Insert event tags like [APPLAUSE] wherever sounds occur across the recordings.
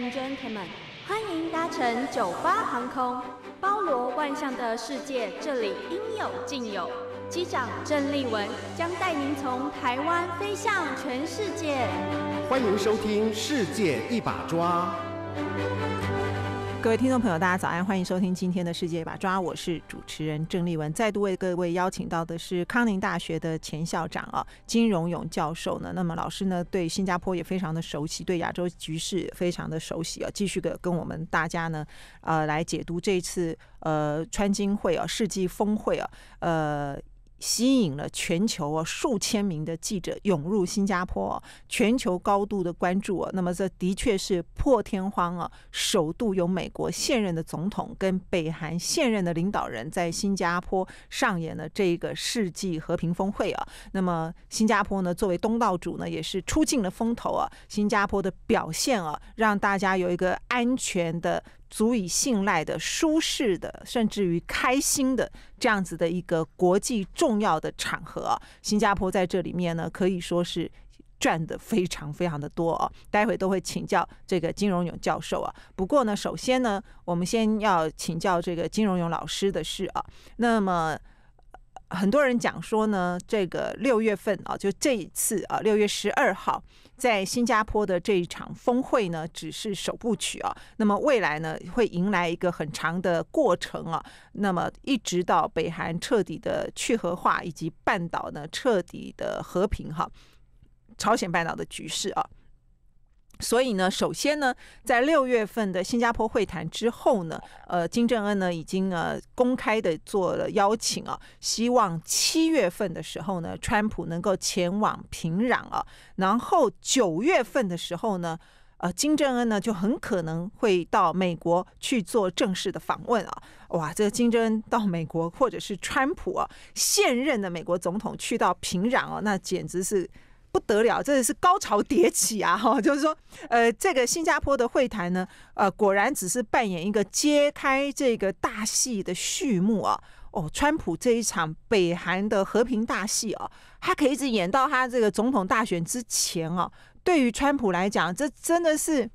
m 生 n 欢迎搭乘九八航空。包罗万象的世界，这里应有尽有。机长郑立文将带您从台湾飞向全世界。欢迎收听《世界一把抓》。各位听众朋友，大家早安，欢迎收听今天的世界把抓我是主持人郑丽文，再度为各位邀请到的是康宁大学的前校长啊，金荣勇教授呢。那么老师呢，对新加坡也非常的熟悉，对亚洲局势非常的熟悉啊。继续跟跟我们大家呢，呃，来解读这次呃川金会啊世纪峰会啊，呃。吸引了全球啊数千名的记者涌入新加坡，全球高度的关注啊。那么这的确是破天荒啊，首度有美国现任的总统跟北韩现任的领导人，在新加坡上演了这一个世纪和平峰会啊。那么新加坡呢，作为东道主呢，也是出尽了风头啊。新加坡的表现啊，让大家有一个安全的。足以信赖的、舒适的，甚至于开心的这样子的一个国际重要的场合，新加坡在这里面呢，可以说是赚的非常非常的多啊。待会都会请教这个金融勇教授啊。不过呢，首先呢，我们先要请教这个金融勇老师的事啊，那么很多人讲说呢，这个六月份啊，就这一次啊，六月十二号。在新加坡的这一场峰会呢，只是首部曲啊。那么未来呢，会迎来一个很长的过程啊。那么一直到北韩彻底的去核化，以及半岛呢彻底的和平哈。朝鲜半岛的局势啊。所以呢，首先呢，在六月份的新加坡会谈之后呢，呃，金正恩呢已经呃公开的做了邀请啊，希望七月份的时候呢，川普能够前往平壤啊，然后九月份的时候呢，呃，金正恩呢就很可能会到美国去做正式的访问啊，哇，这个金正恩到美国或者是川普啊，现任的美国总统去到平壤啊，那简直是。不得了，真的是高潮迭起啊！[LAUGHS] 哈，就是说，呃，这个新加坡的会谈呢，呃，果然只是扮演一个揭开这个大戏的序幕啊。哦，川普这一场北韩的和平大戏啊，他可以一直演到他这个总统大选之前啊。对于川普来讲，这真的是。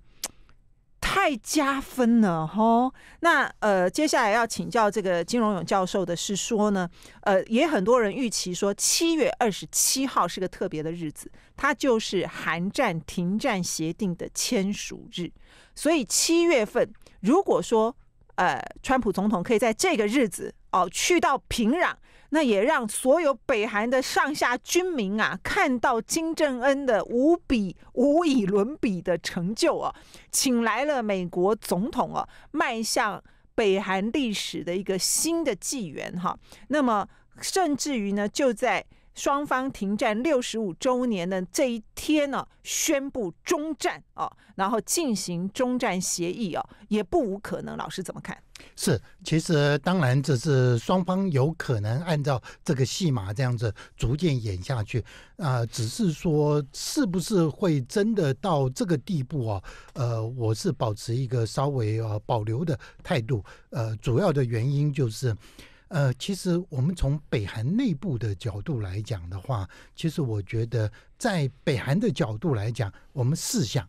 太加分了哈！那呃，接下来要请教这个金融勇教授的是说呢，呃，也很多人预期说七月二十七号是个特别的日子，它就是韩战停战协定的签署日，所以七月份如果说呃，川普总统可以在这个日子哦去到平壤。那也让所有北韩的上下军民啊，看到金正恩的无比无以伦比的成就啊，请来了美国总统啊，迈向北韩历史的一个新的纪元哈。那么，甚至于呢，就在。双方停战六十五周年的这一天呢，宣布中战啊，然后进行中战协议啊，也不无可能。老师怎么看？是，其实当然这是双方有可能按照这个戏码这样子逐渐演下去啊。只是说是不是会真的到这个地步啊？呃，我是保持一个稍微啊保留的态度。呃，主要的原因就是。呃，其实我们从北韩内部的角度来讲的话，其实我觉得，在北韩的角度来讲，我们试想，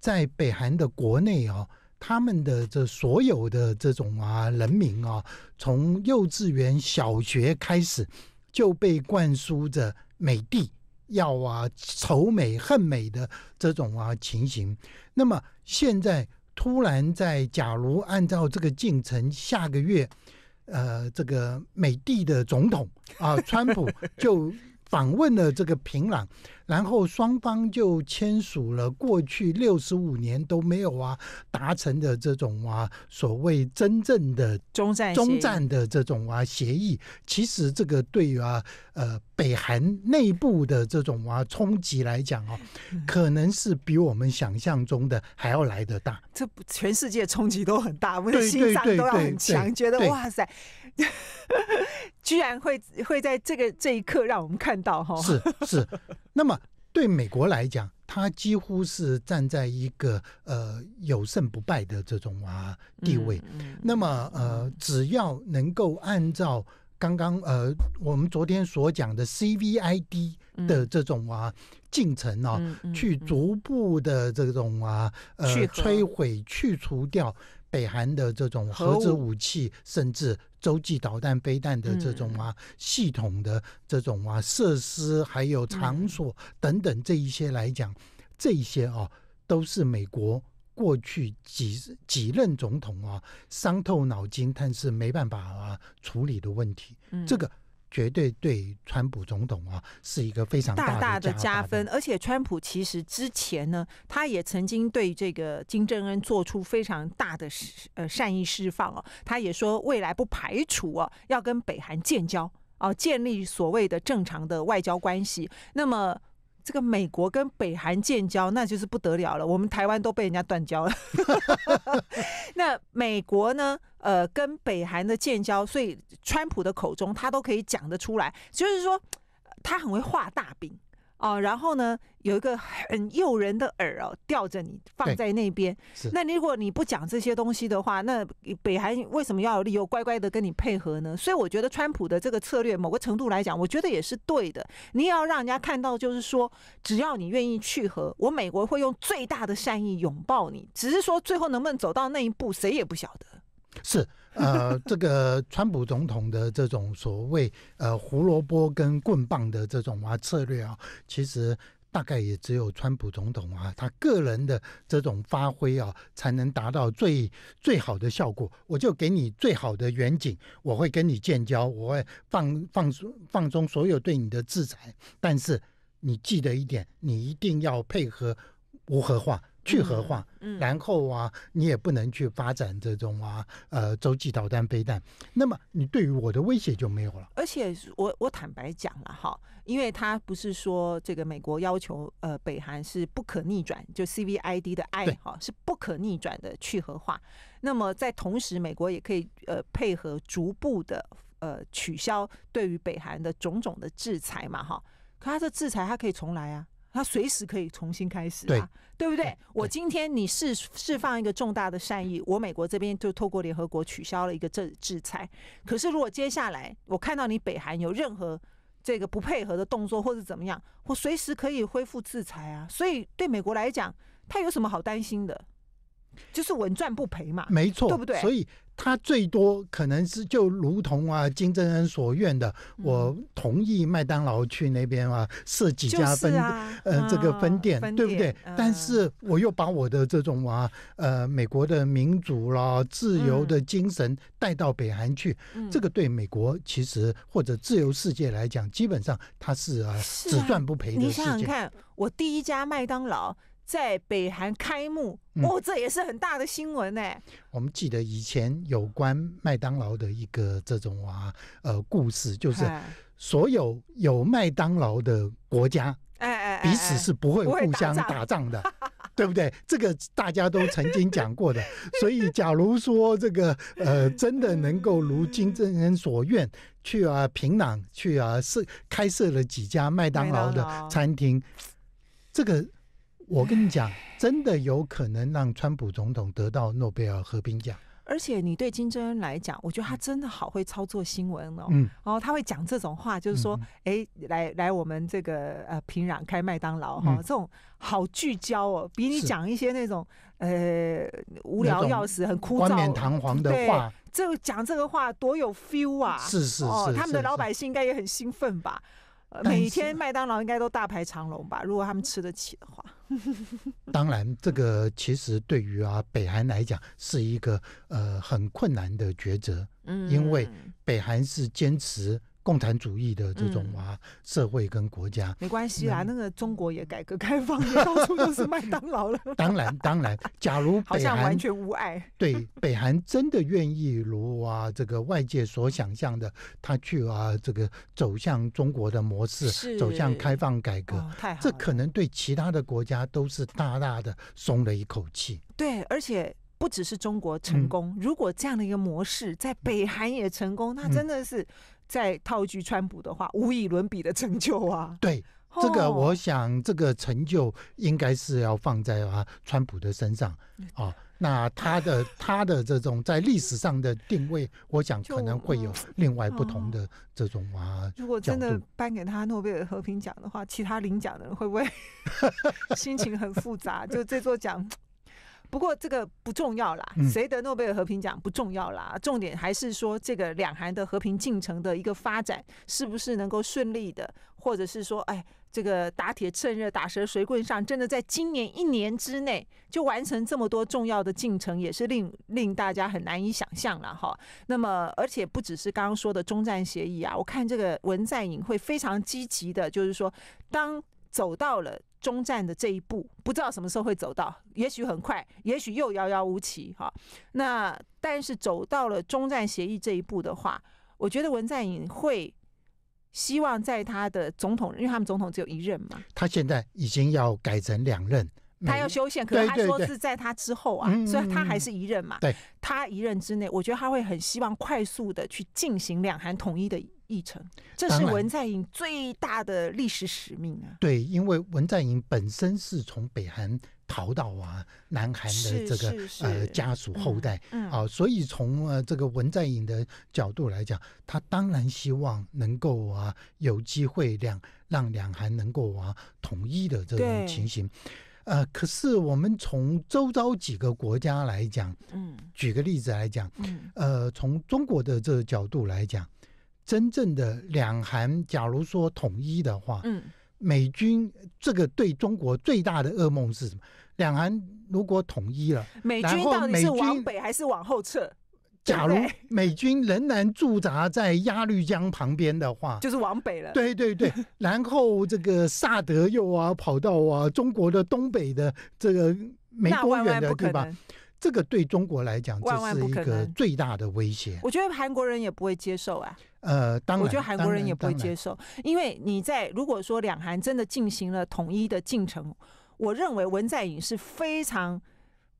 在北韩的国内啊，他们的这所有的这种啊人民啊，从幼稚园、小学开始就被灌输着美帝要啊仇美恨美的这种啊情形。那么现在突然在，假如按照这个进程，下个月。呃，这个美帝的总统啊，川普就。访问了这个平壤，然后双方就签署了过去六十五年都没有啊达成的这种啊所谓真正的中战中战的这种啊协议。其实这个对于啊呃北韩内部的这种啊冲击来讲啊，可能是比我们想象中的还要来得大。这全世界冲击都很大，我们心脏都要很强，觉得哇塞，[LAUGHS] 居然会会在这个这一刻让我们看。是是，那么对美国来讲，它几乎是站在一个呃有胜不败的这种啊地位。那么呃，只要能够按照刚刚呃我们昨天所讲的 CVID 的这种啊进程啊，去逐步的这种啊呃摧毁去除掉。北韩的这种核子武器，甚至洲际导弹、飞弹的这种啊系统的这种啊设施，还有场所等等这一些来讲，这些啊都是美国过去几几任总统啊伤透脑筋，但是没办法啊处理的问题。这个。绝对对川普总统啊是一个非常大大的加分，而且川普其实之前呢，他也曾经对这个金正恩做出非常大的呃善意释放哦，他也说未来不排除哦要跟北韩建交哦，建立所谓的正常的外交关系，那么。这个美国跟北韩建交，那就是不得了了。我们台湾都被人家断交了。[LAUGHS] 那美国呢？呃，跟北韩的建交，所以川普的口中他都可以讲得出来，就是说他很会画大饼。哦，然后呢，有一个很诱人的饵哦，吊着你放在那边。那如果你不讲这些东西的话，那北韩为什么要有理由乖乖的跟你配合呢？所以我觉得川普的这个策略，某个程度来讲，我觉得也是对的。你也要让人家看到，就是说，只要你愿意去和我美国，会用最大的善意拥抱你。只是说，最后能不能走到那一步，谁也不晓得。是。呃，这个川普总统的这种所谓呃胡萝卜跟棍棒的这种啊策略啊，其实大概也只有川普总统啊他个人的这种发挥啊，才能达到最最好的效果。我就给你最好的远景，我会跟你建交，我会放放松放松所有对你的制裁，但是你记得一点，你一定要配合无核化。去核化，然后啊，你也不能去发展这种啊，呃，洲际导弹飞弹。那么，你对于我的威胁就没有了。而且，我我坦白讲了哈，因为他不是说这个美国要求呃，北韩是不可逆转，就 C V I D 的爱好是不可逆转的去核化。那么，在同时，美国也可以呃配合逐步的呃取消对于北韩的种种的制裁嘛哈？可他的制裁，他可以重来啊。他随时可以重新开始，对不对？我今天你释释放一个重大的善意，我美国这边就透过联合国取消了一个制制裁。可是如果接下来我看到你北韩有任何这个不配合的动作，或者怎么样，我随时可以恢复制裁啊。所以对美国来讲，他有什么好担心的？就是稳赚不赔嘛，没错，对不对？所以。他最多可能是就如同啊金正恩所愿的，我同意麦当劳去那边啊设几家分呃这个分店，对不对？但是我又把我的这种啊呃美国的民主啦、自由的精神带到北韩去，这个对美国其实或者自由世界来讲，基本上它是啊只赚不赔的事件。你想想看，我第一家麦当劳。在北韩开幕哦，这也是很大的新闻呢。我们记得以前有关麦当劳的一个这种啊呃故事，就是所有有麦当劳的国家，哎哎哎，彼此是不会互相打仗的，[LAUGHS] [LAUGHS] 对不对？这个大家都曾经讲过的。[LAUGHS] 所以，假如说这个呃真的能够如金正恩所愿去啊平壤去啊设开设了几家麦当劳的餐厅，这个。我跟你讲，真的有可能让川普总统得到诺贝尔和平奖。而且，你对金正恩来讲，我觉得他真的好会操作新闻哦。嗯。然后他会讲这种话，就是说：“哎，来来，我们这个呃平壤开麦当劳哈，这种好聚焦哦，比你讲一些那种呃无聊要死、很枯燥、冠冕堂皇的话。这讲这个话多有 feel 啊！是是是，他们的老百姓应该也很兴奋吧？每天麦当劳应该都大排长龙吧？如果他们吃得起的话。[LAUGHS] 当然，这个其实对于啊北韩来讲是一个呃很困难的抉择，因为北韩是坚持。共产主义的这种啊社会跟国家没关系啦，那个中国也改革开放，到处都是麦当劳了。[LAUGHS] 当然，当然，假如 [LAUGHS] 北韩完全无碍，对北韩真的愿意如啊这个外界所想象的，他去啊这个走向中国的模式，走向开放改革，这可能对其他的国家都是大大的松了一口气。对，而且不只是中国成功，如果这样的一个模式在北韩也成功，那真的是。再套句川普的话，无以伦比的成就啊！对，这个我想，这个成就应该是要放在啊川普的身上啊。那他的 [LAUGHS] 他的这种在历史上的定位，我想可能会有另外不同的这种啊。如果真的颁给他诺贝尔和平奖的话，其他领奖的人会不会 [LAUGHS] 心情很复杂？就这座奖。不过这个不重要啦，谁得诺贝尔和平奖不重要啦，重点还是说这个两韩的和平进程的一个发展是不是能够顺利的，或者是说，哎，这个打铁趁热打蛇随棍上，真的在今年一年之内就完成这么多重要的进程，也是令令大家很难以想象了哈。那么，而且不只是刚刚说的中战协议啊，我看这个文在寅会非常积极的，就是说，当走到了。中战的这一步，不知道什么时候会走到，也许很快，也许又遥遥无期哈。那但是走到了中战协议这一步的话，我觉得文在寅会希望在他的总统，因为他们总统只有一任嘛。他现在已经要改成两任，他要修宪，可是他说是在他之后啊，所以他还是一任嘛。对，他一任之内，我觉得他会很希望快速的去进行两韩统一的。议程，这是文在寅最大的历史使命啊！对，因为文在寅本身是从北韩逃到啊南韩的这个呃家属后代，嗯啊，所以从呃这个文在寅的角度来讲，他当然希望能够啊有机会两让两韩能够啊统一的这种情形，呃，可是我们从周遭几个国家来讲，嗯，举个例子来讲，嗯，呃，从中国的这个角度来讲。真正的两韩，假如说统一的话，美军这个对中国最大的噩梦是什么？两韩如果统一了，美军到底是往北还是往后撤？假如美军仍然驻扎在鸭绿江旁边的话，就是往北了。对对对，[LAUGHS] 然后这个萨德又啊跑到啊中国的东北的这个没多远的，对吧？这个对中国来讲，这是一个最大的威胁。我觉得韩国人也不会接受啊。呃，当然，我觉得韩国人也不会接受，因为你在如果说两韩真的进行了统一的进程，我认为文在寅是非常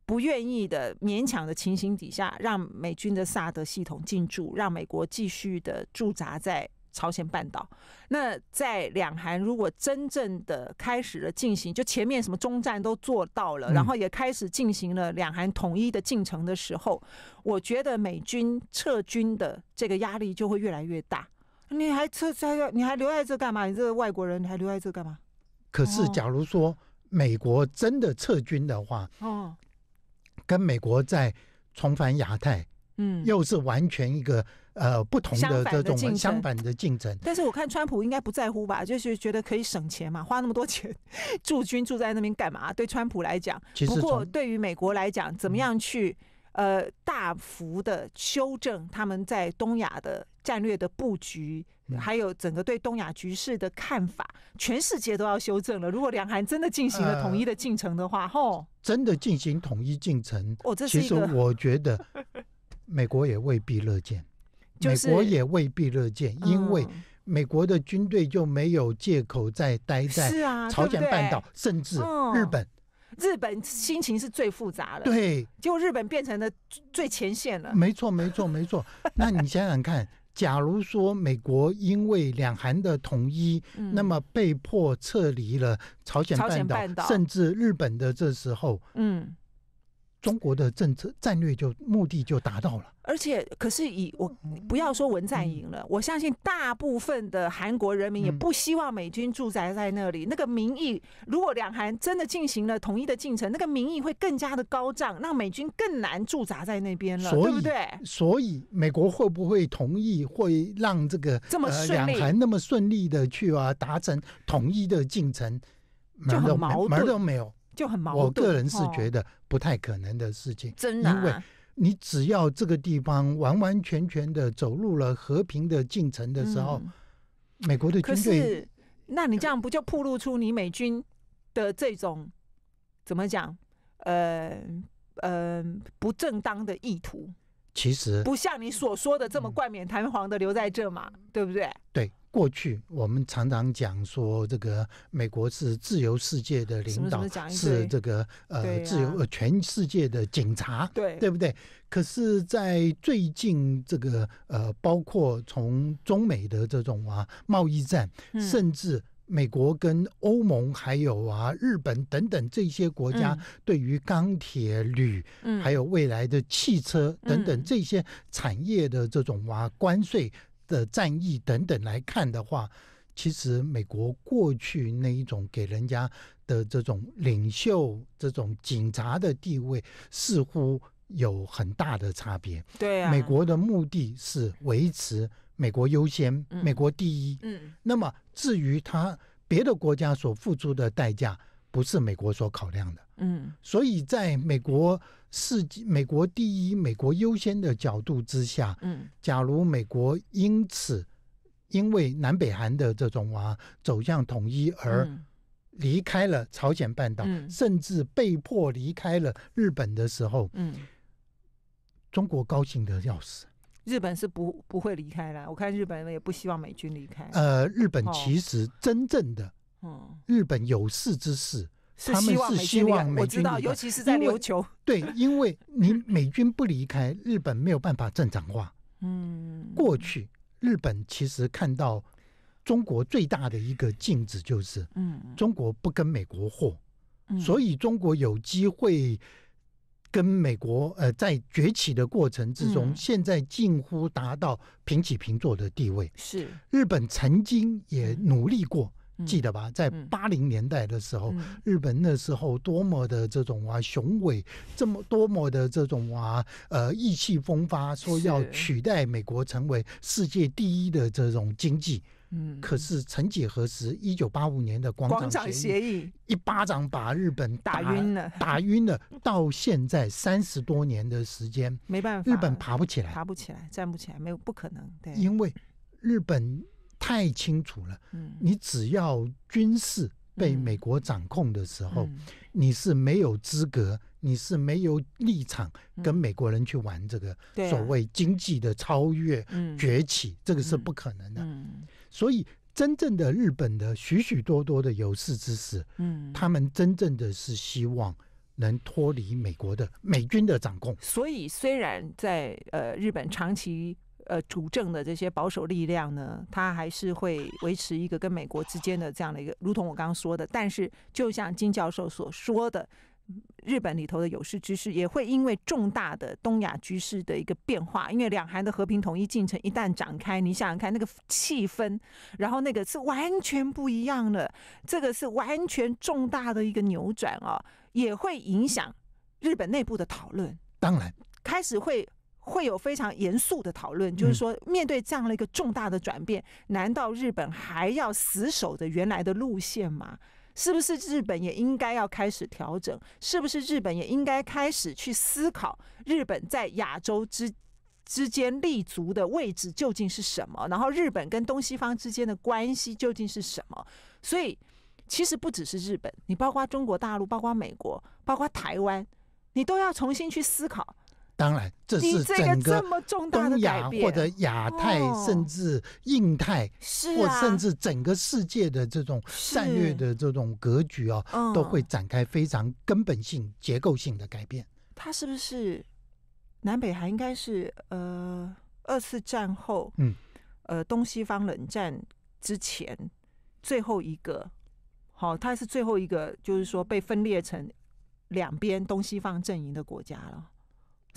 不愿意的，勉强的情形底下，让美军的萨德系统进驻，让美国继续的驻扎在。朝鲜半岛，那在两韩如果真正的开始了进行，就前面什么中战都做到了，然后也开始进行了两韩统一的进程的时候，我觉得美军撤军的这个压力就会越来越大。你还撤还要你还留在这干嘛？你这个外国人你还留在这干嘛？可是假如说美国真的撤军的话，哦，跟美国在重返亚太，嗯，又是完全一个。呃，不同的这种相反的竞争，但是我看川普应该不在乎吧，就是觉得可以省钱嘛，花那么多钱驻军住在那边干嘛？对川普来讲，不过对于美国来讲，怎么样去呃大幅的修正他们在东亚的战略的布局，还有整个对东亚局势的看法，全世界都要修正了。如果两韩真的进行了统一的进程的话，吼，真的进行统一进程，哦，这其实我觉得美国也未必乐见。美国也未必乐见，因为美国的军队就没有借口再待在朝鲜半岛，甚至日本。日本心情是最复杂的，对，就日本变成了最前线了。[LAUGHS] 没错，没错，没错。那你想想看，假如说美国因为两韩的统一，那么被迫撤离了朝鲜半岛，甚至日本的这时候，嗯。中国的政策战略就目的就达到了，而且可是以我不要说文在寅了，我相信大部分的韩国人民也不希望美军驻扎在那里。那个民意，如果两韩真的进行了统一的进程，那个民意会更加的高涨，让美军更难驻扎在那边了，对不对？所以美国会不会同意，会让这个呃两韩那么顺利的去啊达成统一的进程？就很矛盾，都没有。就很矛盾。我个人是觉得不太可能的事情，因为你只要这个地方完完全全的走入了和平的进程的时候，美国的军队，那你这样不就暴露出你美军的这种怎么讲？呃呃，不正当的意图。其实不像你所说的这么冠冕堂皇的留在这嘛，对不对？对。过去我们常常讲说，这个美国是自由世界的领导，是这个呃自由呃全世界的警察，对对不对？可是，在最近这个呃，包括从中美的这种啊贸易战，甚至美国跟欧盟还有啊日本等等这些国家对于钢铁、铝，还有未来的汽车等等这些产业的这种啊关税。的战役等等来看的话，其实美国过去那一种给人家的这种领袖、这种警察的地位，似乎有很大的差别。对，美国的目的是维持美国优先、美国第一。嗯，那么至于他别的国家所付出的代价，不是美国所考量的。嗯，所以在美国世美国第一、美国优先的角度之下，嗯，假如美国因此因为南北韩的这种啊走向统一而离开了朝鲜半岛，甚至被迫离开了日本的时候，嗯，中国高兴的要死。日本是不不会离开了，我看日本人也不希望美军离开。呃，日本其实真正的，嗯，日本有事之事。他们是希望美知道，尤其是在琉球。[LAUGHS] 对，因为你美军不离开日本，没有办法正常化。嗯，过去日本其实看到中国最大的一个镜子就是，嗯，中国不跟美国货，所以中国有机会跟美国呃在崛起的过程之中，现在近乎达到平起平坐的地位。是，日本曾经也努力过。记得吧，在八零年代的时候，日本那时候多么的这种啊雄伟，这么多么的这种啊呃意气风发，说要取代美国成为世界第一的这种经济。嗯，可是曾几何时，一九八五年的广场协议，一巴掌把日本打晕了，打晕了。到现在三十多年的时间，没办法，日本爬不起来，爬不起来，站不起来，没有不可能。对，因为日本。太清楚了，你只要军事被美国掌控的时候，你是没有资格，你是没有立场跟美国人去玩这个所谓经济的超越、崛起，这个是不可能的。所以，真正的日本的许许多多的有识之士，嗯，他们真正的，是希望能脱离美国的美军的掌控。所以，虽然在呃日本长期。呃，主政的这些保守力量呢，他还是会维持一个跟美国之间的这样的一个，如同我刚刚说的。但是，就像金教授所说的，日本里头的有识之势也会因为重大的东亚局势的一个变化，因为两韩的和平统一进程一旦展开，你想想看，那个气氛，然后那个是完全不一样的，这个是完全重大的一个扭转啊，也会影响日本内部的讨论。当然，开始会。会有非常严肃的讨论，就是说，面对这样的一个重大的转变，难道日本还要死守着原来的路线吗？是不是日本也应该要开始调整？是不是日本也应该开始去思考日本在亚洲之之间立足的位置究竟是什么？然后，日本跟东西方之间的关系究竟是什么？所以，其实不只是日本，你包括中国大陆，包括美国，包括台湾，你都要重新去思考。当然，这是整个东亚或者亚太，甚至印太，或甚至整个世界的这种战略的这种格局哦，都会展开非常根本性、结构性的改变。它是不是，南北韩应该是呃二次战后，嗯，呃东西方冷战之前最后一个，好，它是最后一个，就是说被分裂成两边东西方阵营的国家了。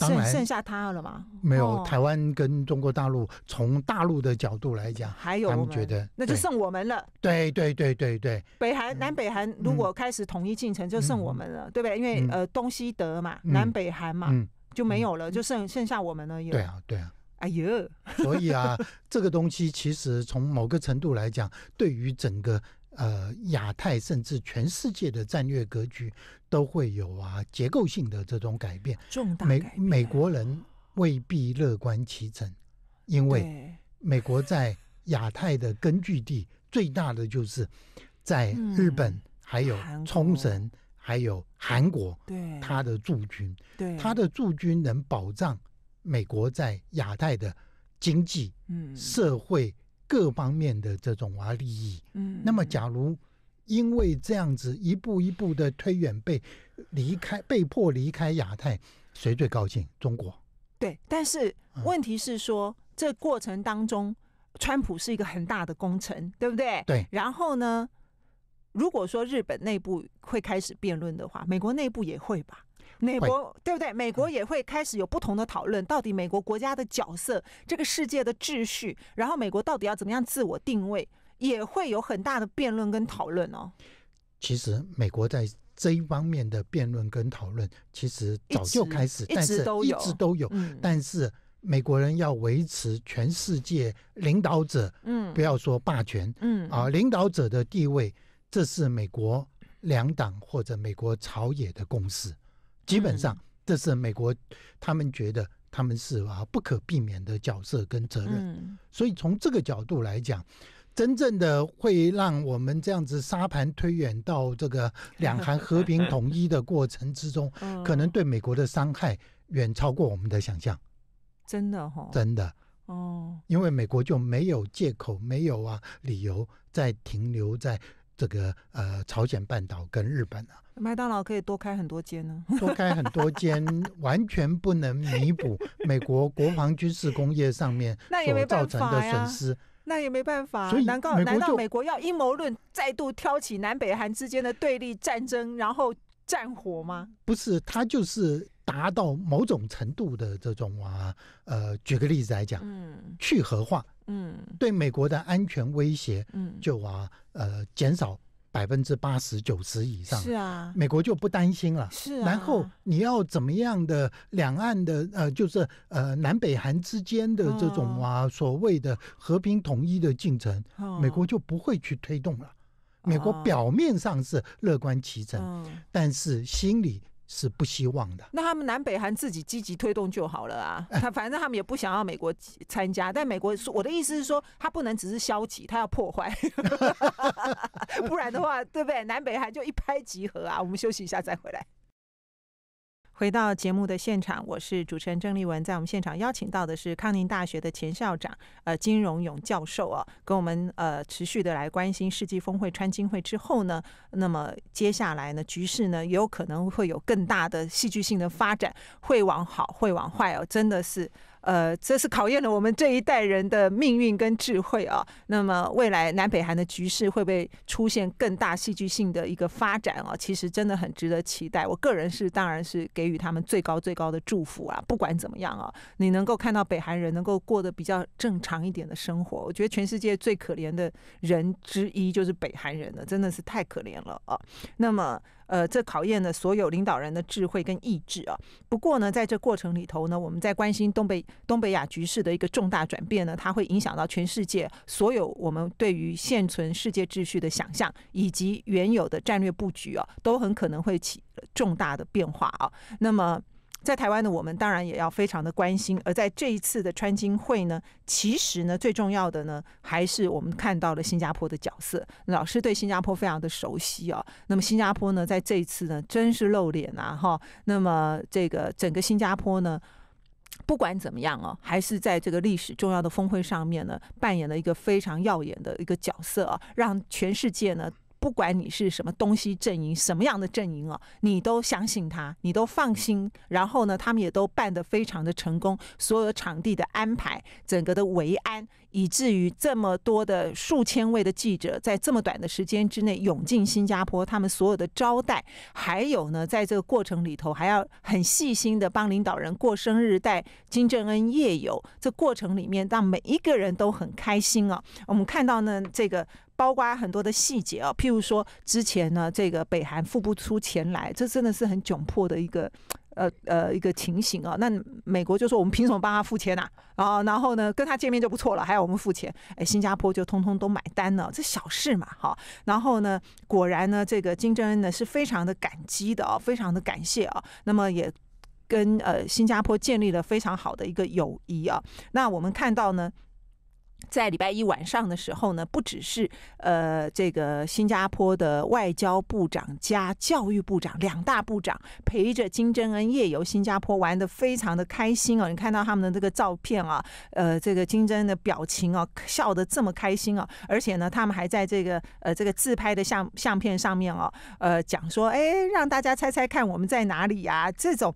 剩剩下他了吗？没有，台湾跟中国大陆从大陆的角度来讲，还有，觉得那就剩我们了。对对对对对，北韩南北韩如果开始统一进程，就剩我们了，对不对？因为呃，东西德嘛，南北韩嘛，就没有了，就剩剩下我们了。有对啊对啊，哎呦，所以啊，这个东西其实从某个程度来讲，对于整个。呃，亚太甚至全世界的战略格局都会有啊，结构性的这种改变。重大美美国人未必乐观其成，因为美国在亚太的根据地最大的就是在日本，还有冲绳，还有韩国。对。他的驻军，对他的驻军能保障美国在亚太的经济、嗯，社会。各方面的这种啊利益，嗯，那么假如因为这样子一步一步的推远被离开，被迫离开亚太，谁最高兴？中国。对，但是问题是说，这过程当中，川普是一个很大的工程，对不对？对。然后呢，如果说日本内部会开始辩论的话，美国内部也会吧。美国对不对？美国也会开始有不同的讨论，到底美国国家的角色、这个世界的秩序，然后美国到底要怎么样自我定位，也会有很大的辩论跟讨论哦。其实，美国在这一方面的辩论跟讨论，其实早就开始，一直都有，一直都有。但是，美国人要维持全世界领导者，嗯，不要说霸权，嗯啊，领导者的地位，这是美国两党或者美国朝野的共识。基本上，这是美国，他们觉得他们是啊不可避免的角色跟责任。所以从这个角度来讲，真正的会让我们这样子沙盘推远到这个两韩和平统一的过程之中，[LAUGHS] 可能对美国的伤害远超过我们的想象。真的哈？真的哦。因为美国就没有借口，没有啊理由再停留在。这个呃，朝鲜半岛跟日本啊，麦当劳可以多开很多间呢，多开很多间完全不能弥补美国国防军事工业上面所造成的损失，那也没办法。所以，难道难道美国要阴谋论再度挑起南北韩之间的对立战争，然后战火吗？不是，他就是达到某种程度的这种啊，呃，举个例子来讲，嗯，去核化。嗯，对美国的安全威胁，嗯，就啊，呃，减少百分之八十、九十以上，是啊，美国就不担心了。是，然后你要怎么样的两岸的呃，就是呃，南北韩之间的这种啊，所谓的和平统一的进程，美国就不会去推动了。美国表面上是乐观其成，但是心里。是不希望的。那他们南北韩自己积极推动就好了啊！他反正他们也不想要美国参加，但美国说我的意思是说，他不能只是消极，他要破坏，[LAUGHS] 不然的话，对不对？南北韩就一拍即合啊！我们休息一下再回来。回到节目的现场，我是主持人郑丽文。在我们现场邀请到的是康宁大学的前校长，呃，金荣勇教授啊，跟我们呃持续的来关心世纪峰会、川金会之后呢，那么接下来呢，局势呢也有可能会有更大的戏剧性的发展，会往好，会往坏哦，真的是。呃，这是考验了我们这一代人的命运跟智慧啊。那么未来南北韩的局势会不会出现更大戏剧性的一个发展啊？其实真的很值得期待。我个人是当然是给予他们最高最高的祝福啊。不管怎么样啊，你能够看到北韩人能够过得比较正常一点的生活，我觉得全世界最可怜的人之一就是北韩人了，真的是太可怜了啊。那么。呃，这考验了所有领导人的智慧跟意志啊。不过呢，在这过程里头呢，我们在关心东北、东北亚局势的一个重大转变呢，它会影响到全世界所有我们对于现存世界秩序的想象以及原有的战略布局啊，都很可能会起重大的变化啊。那么。在台湾的我们当然也要非常的关心，而在这一次的川金会呢，其实呢最重要的呢，还是我们看到了新加坡的角色。老师对新加坡非常的熟悉哦。那么新加坡呢，在这一次呢，真是露脸啊哈。那么这个整个新加坡呢，不管怎么样哦，还是在这个历史重要的峰会上面呢，扮演了一个非常耀眼的一个角色啊，让全世界呢。不管你是什么东西阵营，什么样的阵营哦，你都相信他，你都放心。然后呢，他们也都办得非常的成功，所有场地的安排，整个的维安，以至于这么多的数千位的记者在这么短的时间之内涌进新加坡，他们所有的招待，还有呢，在这个过程里头还要很细心的帮领导人过生日，带金正恩夜游，这过程里面让每一个人都很开心啊。我们看到呢，这个。包括很多的细节啊，譬如说之前呢，这个北韩付不出钱来，这真的是很窘迫的一个，呃呃一个情形啊。那美国就说我们凭什么帮他付钱呐？啊，然后呢跟他见面就不错了，还要我们付钱？哎，新加坡就通通都买单了，这小事嘛，哈。然后呢，果然呢，这个金正恩呢是非常的感激的啊，非常的感谢啊。那么也跟呃新加坡建立了非常好的一个友谊啊。那我们看到呢。在礼拜一晚上的时候呢，不只是呃这个新加坡的外交部长加教育部长两大部长陪着金正恩夜游新加坡，玩的非常的开心哦。你看到他们的这个照片啊，呃这个金正恩的表情啊，笑得这么开心啊，而且呢，他们还在这个呃这个自拍的相相片上面哦，呃讲说哎让大家猜猜看我们在哪里呀这种。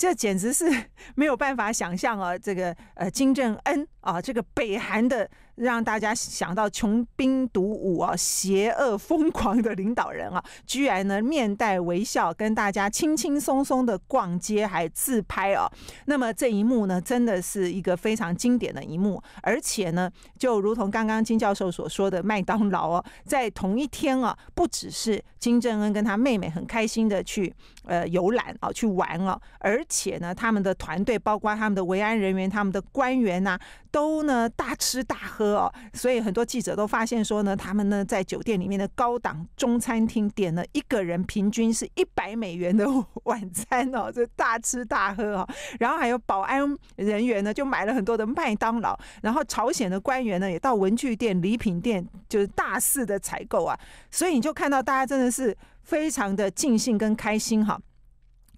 这简直是 [LAUGHS] 没有办法想象啊！这个呃，金正恩啊，这个北韩的。让大家想到穷兵黩武啊、邪恶疯狂的领导人啊，[LAUGHS] 居然呢面带微笑，跟大家轻轻松松的逛街，还自拍啊。那么这一幕呢，真的是一个非常经典的一幕。而且呢，就如同刚刚金教授所说的，麦当劳哦，在同一天啊，不只是金正恩跟他妹妹很开心的去呃游览啊、去玩啊，而且呢，他们的团队，包括他们的维安人员、他们的官员呐，都呢大吃大喝。哦，所以很多记者都发现说呢，他们呢在酒店里面的高档中餐厅点了一个人平均是一百美元的晚餐哦，就大吃大喝啊，[LAUGHS] 然后还有保安人员呢就买了很多的麦当劳，然后朝鲜的官员呢也到文具店、礼品店就是大肆的采购啊，所以你就看到大家真的是非常的尽兴跟开心哈。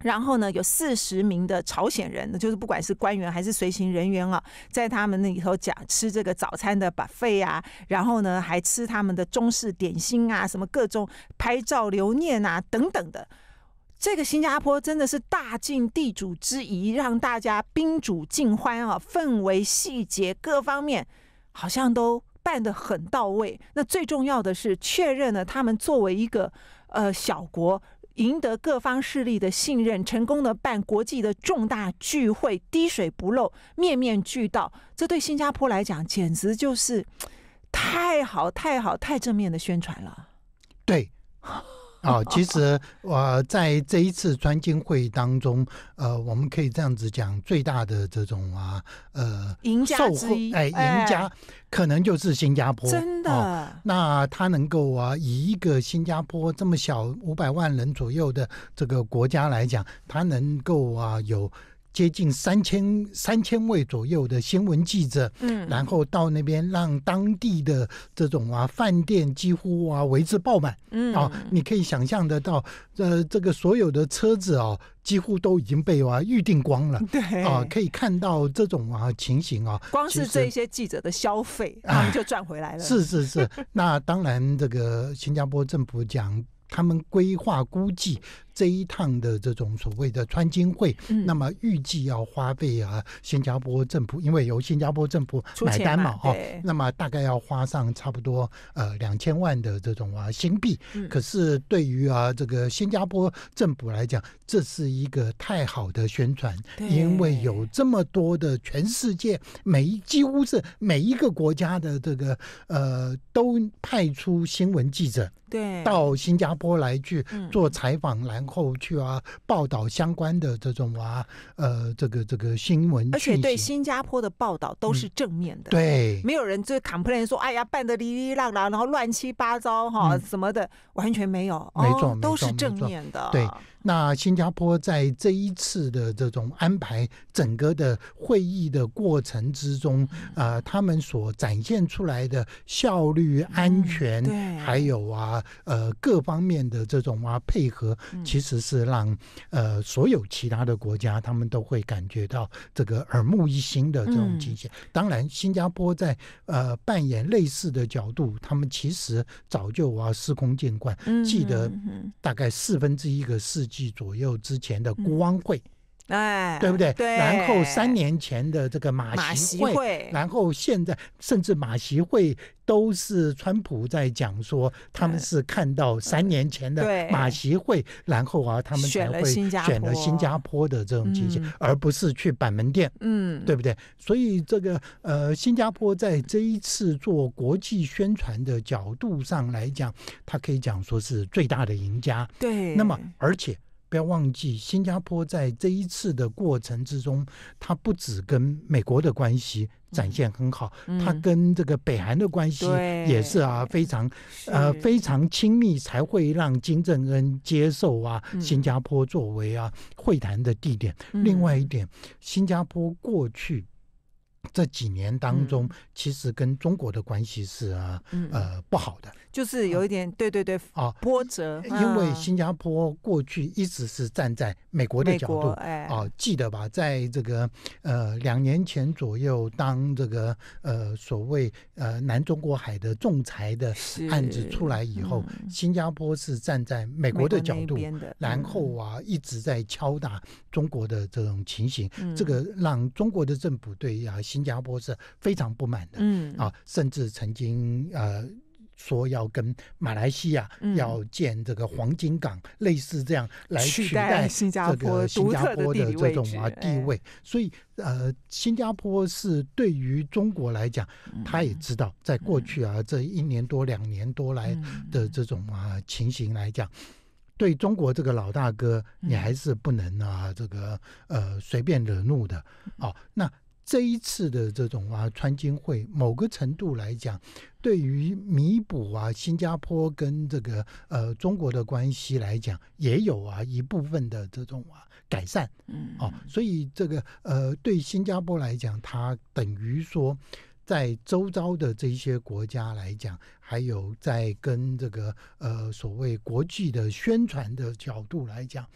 然后呢，有四十名的朝鲜人，就是不管是官员还是随行人员啊，在他们那里头讲吃这个早餐的把费啊，然后呢还吃他们的中式点心啊，什么各种拍照留念啊等等的。这个新加坡真的是大尽地主之谊，让大家宾主尽欢啊，氛围、细节各方面好像都办得很到位。那最重要的是确认了他们作为一个呃小国。赢得各方势力的信任，成功的办国际的重大聚会，滴水不漏，面面俱到，这对新加坡来讲，简直就是太好、太好、太正面的宣传了。对。哦，[LAUGHS] 其实，呃，在这一次专精会当中，呃，我们可以这样子讲，最大的这种啊，呃，赢家之一，哎，赢家可能就是新加坡，真的。那他能够啊，以一个新加坡这么小五百万人左右的这个国家来讲，他能够啊有。接近三千三千位左右的新闻记者，嗯，然后到那边让当地的这种啊饭店几乎啊为之爆满，嗯啊，你可以想象得到，呃，这个所有的车子啊几乎都已经被啊预定光了，对啊，可以看到这种啊情形啊，光是这些记者的消费，他们就赚回来了。是是是，那当然这个新加坡政府讲，他们规划估计。这一趟的这种所谓的川金会，那么预计要花费啊，新加坡政府因为由新加坡政府买单嘛，哈，那么大概要花上差不多呃两千万的这种啊新币。可是对于啊这个新加坡政府来讲，这是一个太好的宣传，因为有这么多的全世界每一几乎是每一个国家的这个呃都派出新闻记者对到新加坡来去做采访来。后去啊，报道相关的这种啊，呃，这个这个新闻，而且对新加坡的报道都是正面的，对，没有人就 complain 说，哎呀，办的哩哩拉拉，然后乱七八糟哈什么的，完全没有，没错，都是正面的，对。那新加坡在这一次的这种安排，整个的会议的过程之中，呃，他们所展现出来的效率、安全，还有啊，呃，各方面的这种啊配合，其实是让呃所有其他的国家他们都会感觉到这个耳目一新的这种情形。当然，新加坡在呃扮演类似的角度，他们其实早就啊司空见惯。记得大概四分之一个世。季左右之前的孤光会。哎，对不对？对。然后三年前的这个马习会，然后现在甚至马习会都是川普在讲说，他们是看到三年前的马习会，然后啊，他们才会选了新加坡的这种情形，而不是去板门店。嗯，对不对？所以这个呃，新加坡在这一次做国际宣传的角度上来讲，它可以讲说是最大的赢家。对。那么而且。不要忘记，新加坡在这一次的过程之中，它不止跟美国的关系展现很好，它跟这个北韩的关系也是啊，非常呃非常亲密，才会让金正恩接受啊，新加坡作为啊会谈的地点。另外一点，新加坡过去这几年当中，其实跟中国的关系是啊呃不好的。就是有一点，对对对，啊，波折。因为新加坡过去一直是站在美国的角度，哎，啊，记得吧？在这个呃两年前左右，当这个呃所谓呃南中国海的仲裁的案子出来以后，新加坡是站在美国的角度，然后啊一直在敲打中国的这种情形。这个让中国的政府对啊新加坡是非常不满的，嗯啊，甚至曾经呃。说要跟马来西亚要建这个黄金港，类似这样来取代新加坡、新加坡的这种啊地位。所以呃，新加坡是对于中国来讲，他也知道，在过去啊这一年多、两年多来的这种啊情形来讲，对中国这个老大哥，你还是不能啊这个呃随便惹怒的哦。那。这一次的这种啊，川金会，某个程度来讲，对于弥补啊，新加坡跟这个呃中国的关系来讲，也有啊一部分的这种啊改善，嗯，哦，所以这个呃，对新加坡来讲，它等于说在周遭的这些国家来讲，还有在跟这个呃所谓国际的宣传的角度来讲。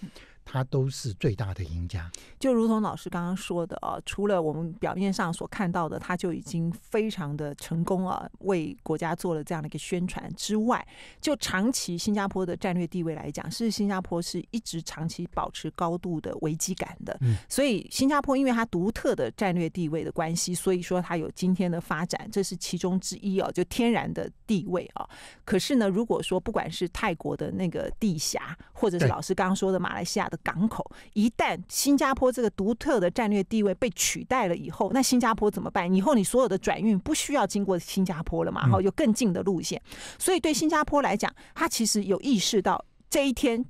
他都是最大的赢家，就如同老师刚刚说的啊，除了我们表面上所看到的，他就已经非常的成功啊，为国家做了这样的一个宣传之外，就长期新加坡的战略地位来讲，是新加坡是一直长期保持高度的危机感的。嗯，所以新加坡因为它独特的战略地位的关系，所以说它有今天的发展，这是其中之一哦，就天然的地位啊。可是呢，如果说不管是泰国的那个地峡，或者是老师刚刚说的马来西亚的。港口一旦新加坡这个独特的战略地位被取代了以后，那新加坡怎么办？以后你所有的转运不需要经过新加坡了嘛？哈，有更近的路线。所以对新加坡来讲，他其实有意识到这一天。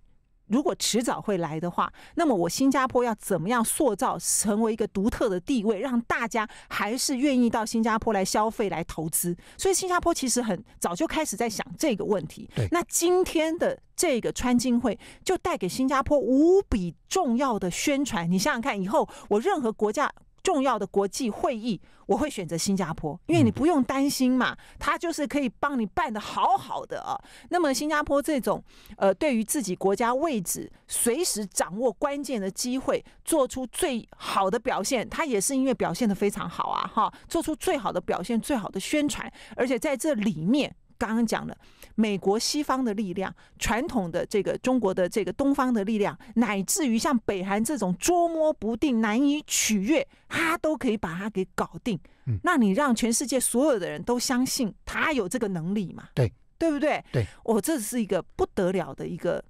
如果迟早会来的话，那么我新加坡要怎么样塑造成为一个独特的地位，让大家还是愿意到新加坡来消费、来投资？所以新加坡其实很早就开始在想这个问题。那今天的这个川金会就带给新加坡无比重要的宣传。你想想看，以后我任何国家。重要的国际会议，我会选择新加坡，因为你不用担心嘛，他就是可以帮你办的好好的啊。那么新加坡这种，呃，对于自己国家位置，随时掌握关键的机会，做出最好的表现，他也是因为表现的非常好啊，哈，做出最好的表现，最好的宣传，而且在这里面，刚刚讲了。美国西方的力量、传统的这个中国的这个东方的力量，乃至于像北韩这种捉摸不定、难以取悦，他都可以把它给搞定。嗯，那你让全世界所有的人都相信他有这个能力嘛？对，对不对？对，我这是一个不得了的一个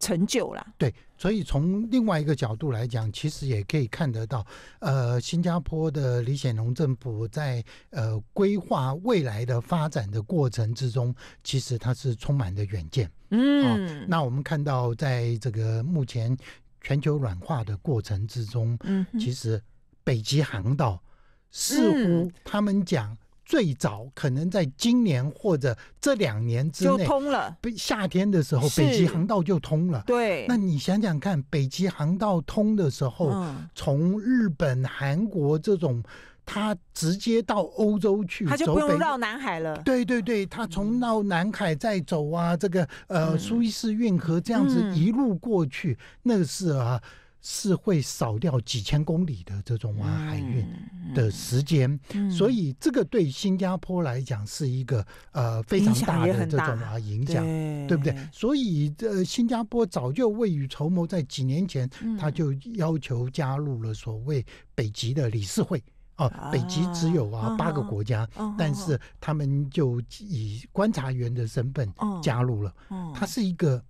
成就了。对。所以从另外一个角度来讲，其实也可以看得到，呃，新加坡的李显龙政府在呃规划未来的发展的过程之中，其实它是充满着远见。嗯，那我们看到在这个目前全球软化的过程之中，嗯，其实北极航道似乎他们讲。最早可能在今年或者这两年之内通了。夏天的时候，北极航道就通了。对，那你想想看，北极航道通的时候，从日本、韩国这种，他直接到欧洲去，他就不用绕南海了。对对对，他从绕南海再走啊，这个呃，苏伊士运河这样子一路过去，那是啊。是会少掉几千公里的这种啊海运的时间，所以这个对新加坡来讲是一个呃非常大的这种啊影响，对不对？所以呃新加坡早就未雨绸缪，在几年前他就要求加入了所谓北极的理事会哦，北极只有啊八个国家，但是他们就以观察员的身份加入了，它是一个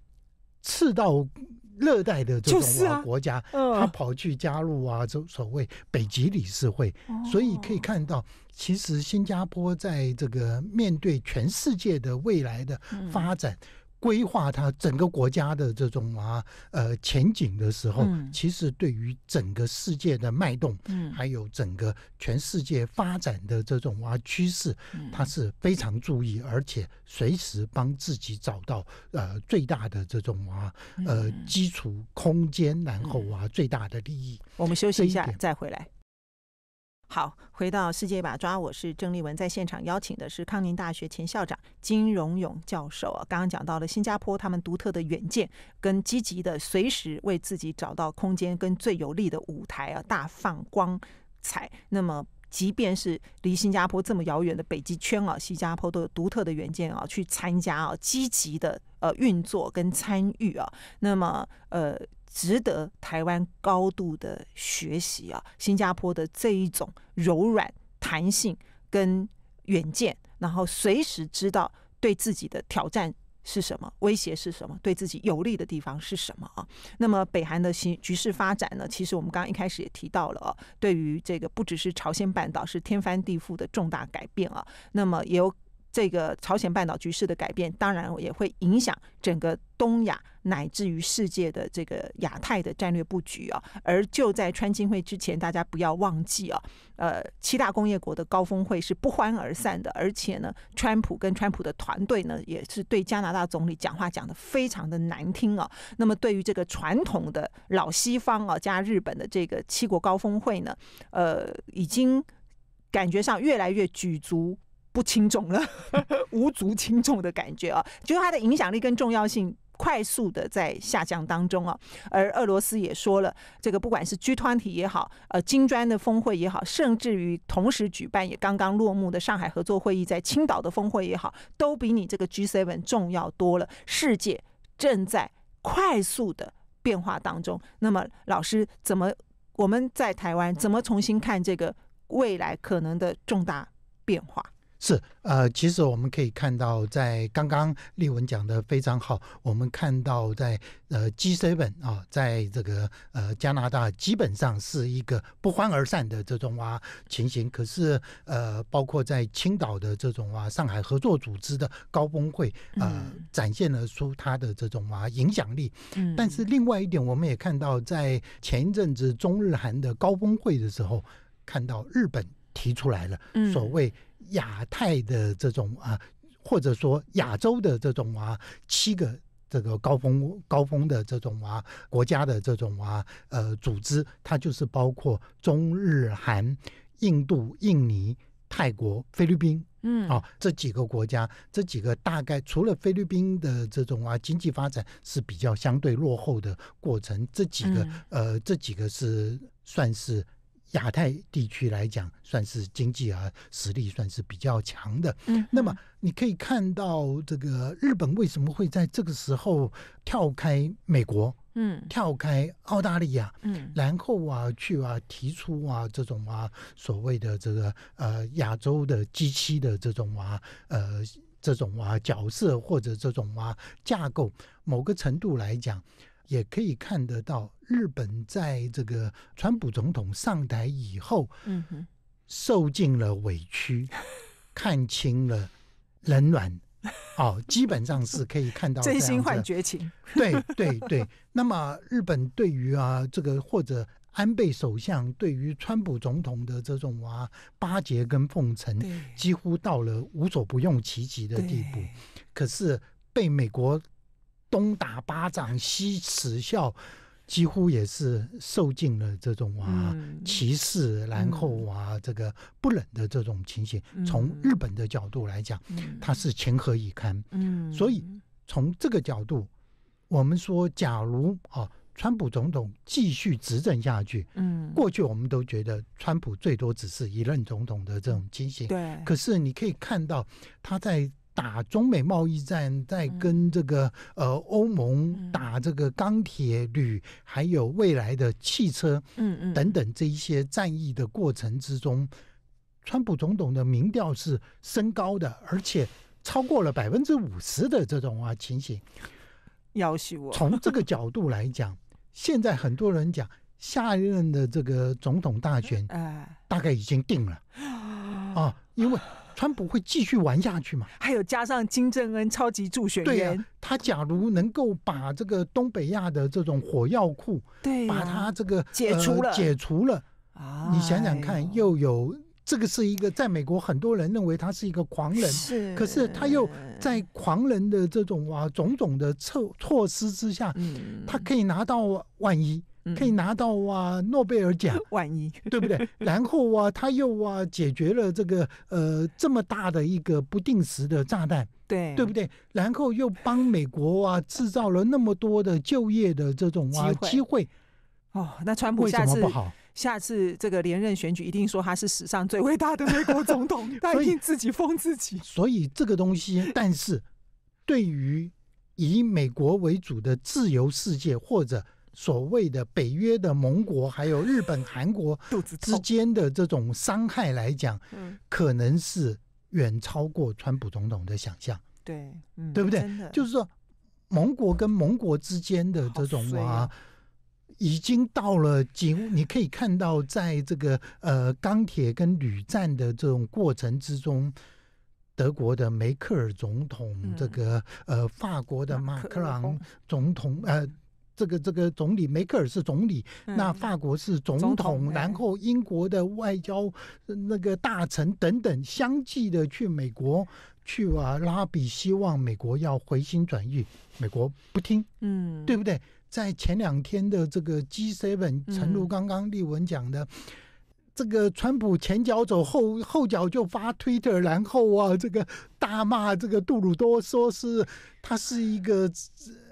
赤道。热带的这种国家，他跑去加入啊，这所谓北极理事会，所以可以看到，其实新加坡在这个面对全世界的未来的发展。规划它整个国家的这种啊呃前景的时候，其实对于整个世界的脉动，嗯，还有整个全世界发展的这种啊趋势，他是非常注意，而且随时帮自己找到呃最大的这种啊呃基础空间，然后啊最大的利益。我们休息一下，再回来。好，回到世界把抓，我是郑丽文，在现场邀请的是康宁大学前校长金荣勇教授啊。刚刚讲到了新加坡他们独特的远见跟积极的，随时为自己找到空间跟最有利的舞台啊，大放光彩。那么，即便是离新加坡这么遥远的北极圈啊，新加坡都有独特的远见啊，去参加啊，积极的呃运作跟参与啊。那么，呃。值得台湾高度的学习啊！新加坡的这一种柔软、弹性跟远见，然后随时知道对自己的挑战是什么、威胁是什么、对自己有利的地方是什么啊！那么北韩的形局势发展呢？其实我们刚刚一开始也提到了啊，对于这个不只是朝鲜半岛是天翻地覆的重大改变啊，那么也有。这个朝鲜半岛局势的改变，当然也会影响整个东亚乃至于世界的这个亚太的战略布局啊。而就在川金会之前，大家不要忘记啊，呃，七大工业国的高峰会是不欢而散的，而且呢，川普跟川普的团队呢，也是对加拿大总理讲话讲的非常的难听啊。那么对于这个传统的老西方啊加日本的这个七国高峰会呢，呃，已经感觉上越来越举足。不轻重了，[LAUGHS] 无足轻重的感觉啊，就是它的影响力跟重要性快速的在下降当中啊。而俄罗斯也说了，这个不管是 G Twenty 也好，呃，金砖的峰会也好，甚至于同时举办也刚刚落幕的上海合作会议在青岛的峰会也好，都比你这个 G Seven 重要多了。世界正在快速的变化当中，那么老师，怎么我们在台湾怎么重新看这个未来可能的重大变化？是，呃，其实我们可以看到，在刚刚丽文讲的非常好，我们看到在呃 g seven 啊，在这个呃加拿大基本上是一个不欢而散的这种啊情形。可是，呃，包括在青岛的这种啊上海合作组织的高峰会，呃，展现了出它的这种啊影响力。但是，另外一点，我们也看到，在前一阵子中日韩的高峰会的时候，看到日本。提出来了，所谓亚太的这种啊，或者说亚洲的这种啊，七个这个高峰高峰的这种啊国家的这种啊呃组织，它就是包括中日韩、印度、印尼、泰国、菲律宾，嗯啊这几个国家，这几个大概除了菲律宾的这种啊经济发展是比较相对落后的过程，这几个呃这几个是算是。亚太地区来讲，算是经济啊实力算是比较强的。嗯，那么你可以看到这个日本为什么会在这个时候跳开美国，嗯，跳开澳大利亚，嗯，然后啊去啊提出啊这种啊所谓的这个呃亚洲的 G 七的这种啊呃这种啊角色或者这种啊架构，某个程度来讲。也可以看得到，日本在这个川普总统上台以后，受尽了委屈，[LAUGHS] 看清了冷暖，哦，基本上是可以看到 [LAUGHS] 真心换绝情。对对对。[LAUGHS] 那么日本对于啊这个或者安倍首相对于川普总统的这种啊巴结跟奉承，几乎到了无所不用其极的地步。可是被美国。东打巴掌西耻笑，几乎也是受尽了这种啊歧视，然后啊这个不冷的这种情形。从日本的角度来讲，他是情何以堪。嗯，所以从这个角度，我们说，假如啊，川普总统继续执政下去，嗯，过去我们都觉得川普最多只是一任总统的这种情形，对。可是你可以看到他在。打中美贸易战，在跟这个呃欧盟打这个钢铁、铝，还有未来的汽车，嗯嗯，等等这一些战役的过程之中，川普总统的民调是升高的，而且超过了百分之五十的这种啊情形。要挟我。从这个角度来讲，[LAUGHS] 现在很多人讲下一任的这个总统大选，大概已经定了 [GASPS] 啊，因为。川普会继续玩下去嘛？还有加上金正恩超级助选员，他假如能够把这个东北亚的这种火药库，对，把他这个解除了，解除了，啊，你想想看，又有这个是一个，在美国很多人认为他是一个狂人，是，可是他又在狂人的这种哇种种的措措施之下，他可以拿到万一。可以拿到哇诺贝尔奖，[LAUGHS] 万一，[LAUGHS] 对不对？[LAUGHS] 然后啊，他又啊解决了这个呃这么大的一个不定时的炸弹，对，对不对？然后又帮美国啊制造了那么多的就业的这种啊机会，哦，那川普下次不好，下次这个连任选举一定说他是史上最伟大的美国总统，他一定自己封自己。所以这个东西，但是对于以美国为主的自由世界或者。所谓的北约的盟国，还有日本、韩国 [LAUGHS] 之间的这种伤害来讲，可能是远超过川普总统的想象，对，对不对？就是说，盟国跟盟国之间的这种啊，已经到了几你可以看到，在这个呃钢铁跟铝战的这种过程之中，德国的梅克尔总统，这个呃法国的马克龙总统，呃。这个这个总理梅克尔是总理，那法国是总统，然后英国的外交那个大臣等等相继的去美国去啊拉比，希望美国要回心转意，美国不听，嗯，对不对？在前两天的这个 G seven，如刚刚立文讲的，这个川普前脚走后后脚就发推特，然后啊这个大骂这个杜鲁多，说是他是一个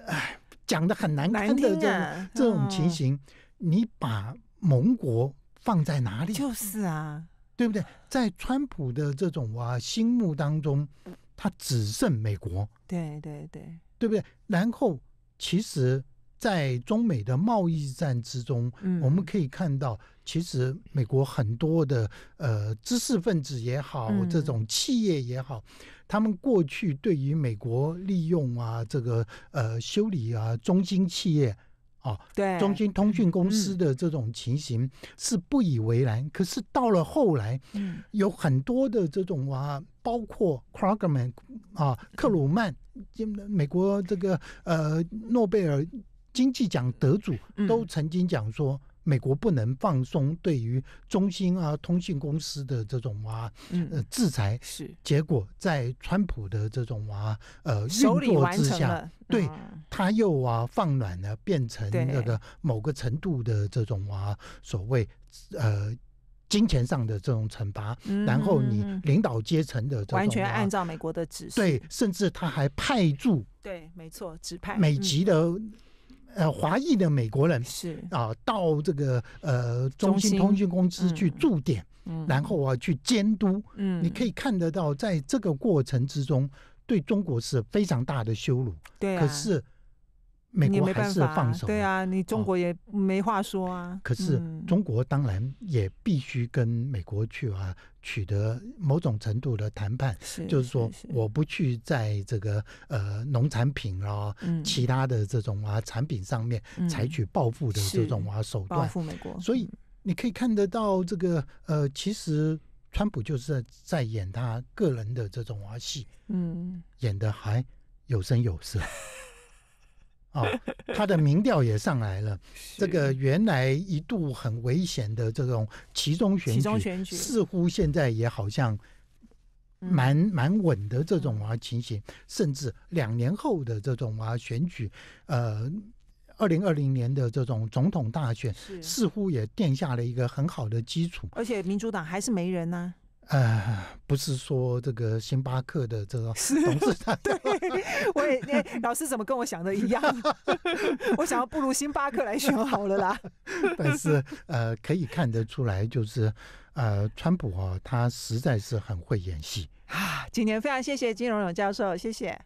哎。讲的很难听的这种这种情形，你把盟国放在哪里？就是啊，对不对？在川普的这种啊心目当中，他只剩美国。对对对，对不对？然后，其实，在中美的贸易战之中，我们可以看到，其实美国很多的呃知识分子也好，这种企业也好。他们过去对于美国利用啊，这个呃修理啊中心企业，哦，对，中心通讯公司的这种情形是不以为然。可是到了后来，嗯，有很多的这种啊，包括 c r o g m a n 啊，克鲁曼，美国这个呃诺贝尔经济奖得主都曾经讲说。美国不能放松对于中兴啊、通信公司的这种啊呃制裁，是结果在川普的这种啊呃运作之下，对他又啊放软了，变成那个某个程度的这种啊所谓呃金钱上的这种惩罚。然后你领导阶层的这种、完全按照美国的指示，对，甚至他还派驻，对，没错，指派美籍的。呃，华裔的美国人是啊，到这个呃，中新通讯公司去驻点，然后啊，去监督。嗯，你可以看得到，在这个过程之中，对中国是非常大的羞辱。对，可是。美国还是放手，对啊，你中国也没话说啊。可是中国当然也必须跟美国去啊，取得某种程度的谈判，就是说我不去在这个呃农产品啊、其他的这种啊产品上面采取报复的这种啊手段报复美国。所以你可以看得到这个呃，其实川普就是在演他个人的这种啊戏，嗯，演的还有声有色。哦，他的民调也上来了。[LAUGHS] 这个原来一度很危险的这种其中选举，似乎现在也好像蛮蛮稳的这种啊情形。甚至两年后的这种啊选举，呃，二零二零年的这种总统大选，似乎也奠下了一个很好的基础。而且民主党还是没人呢。呃，不是说这个星巴克的这个董事长，[LAUGHS] 对，我也老师怎么跟我想的一样，[LAUGHS] 我想要不如星巴克来选好了啦。[LAUGHS] 但是呃，可以看得出来，就是呃，川普哦，他实在是很会演戏啊。今天非常谢谢金荣荣教授，谢谢。